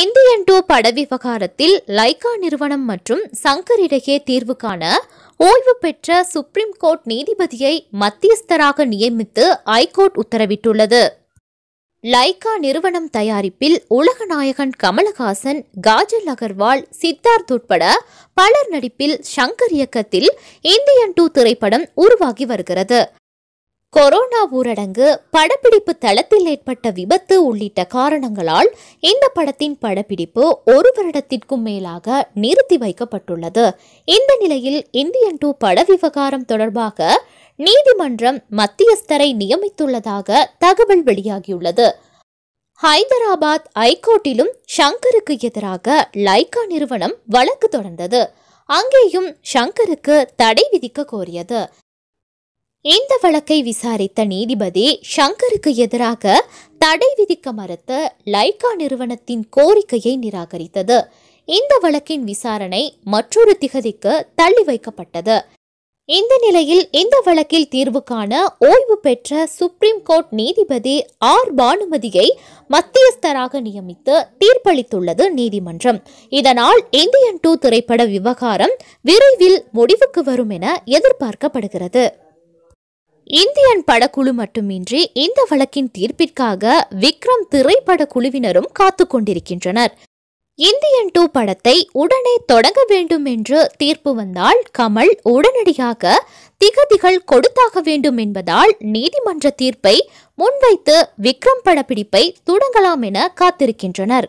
Indian two பட விவகாரத்தில் Lyca நிறுவனம் மற்றும் சங்கர் இடையே தீர்வு காண ஓய்வு பெற்ற சுப்ரீம் கோர்ட் நீதிபதியை மத்தியஸ்தராக நியமித்து ஐகோர்ட் உத்தரவிட்டுள்ளது லைகா நிறுவனம் தயாரிப்பில் உலகநாயகன் கமலஹாசன் காஜல் அகர்வால் சித்தார்த் உட்பட பலர் நடிப்பில் சங்கர் இயக்கத்தில் இந்தியன் டூ திரைப்படம் உருவாகி வருகிறது கொரோனா ஊரடங்கு படப்பிடிப்பு தளத்தில் ஏற்பட்ட விபத்து உள்ளிட்ட காரணங்களால் இந்த படத்தின் படப்பிடிப்பு ஒரு வருடத்திற்கும் மேலாக நிறுத்தி வைக்கப்பட்டுள்ளது இந்த நிலையில் இந்தியன் டூ பட விவகாரம் தொடர்பாக நீதிமன்றம் மத்தியஸ்தரை நியமித்துள்ளதாக தகவல் வெளியாகியுள்ளது ஹைதராபாத் ஐகோர்ட்டிலும் ஷங்கருக்கு எதிராக லைகா நிறுவனம் வழக்கு தொடர்ந்தது அங்கேயும் ஷங்கருக்கு தடை விதிக்க கோரியது இந்த வழக்கை விசாரித்த நீதிபதி ஷங்கருக்கு எதிராக தடை விதிக்க மறுத்த லைகா நிறுவனத்தின் கோரிக்கையை நிராகரித்தது இந்த வழக்கின் விசாரணை மற்றொரு திகதிக்கு தள்ளி வைக்கப்பட்டது இந்த நிலையில் இந்த வழக்கில் தீர்வு காண ஓய்வு பெற்ற சுப்ரீம் கோர்ட் நீதிபதி ஆர் பானுமதியை மத்தியஸ்தராக நியமித்து தீர்ப்பளித்துள்ளது நீதிமன்றம் இதனால் இந்தியன் டூ திரைப்பட விவகாரம் விரைவில் முடிவுக்கு வரும் என எதிர்பார்க்கப்படுகிறது இந்தியன் படக்குழு மட்டுமின்றி இந்த வழக்கின் தீர்ப்பிற்காக விக்ரம் திரைப்பட குழுவினரும் காத்து கொண்டிருக்கின்றனர் இந்தியன் டூ படத்தை உடனே தொடங்க வேண்டும் என்று தீர்ப்பு வந்தால் கமல் உடனடியாக திகதிகள் கொடுத்தாக வேண்டும் என்பதால் நீதிமன்ற தீர்ப்பை முன்வைத்து விக்ரம் படப்பிடிப்பை தொடங்கலாம் என காத்திருக்கின்றனர்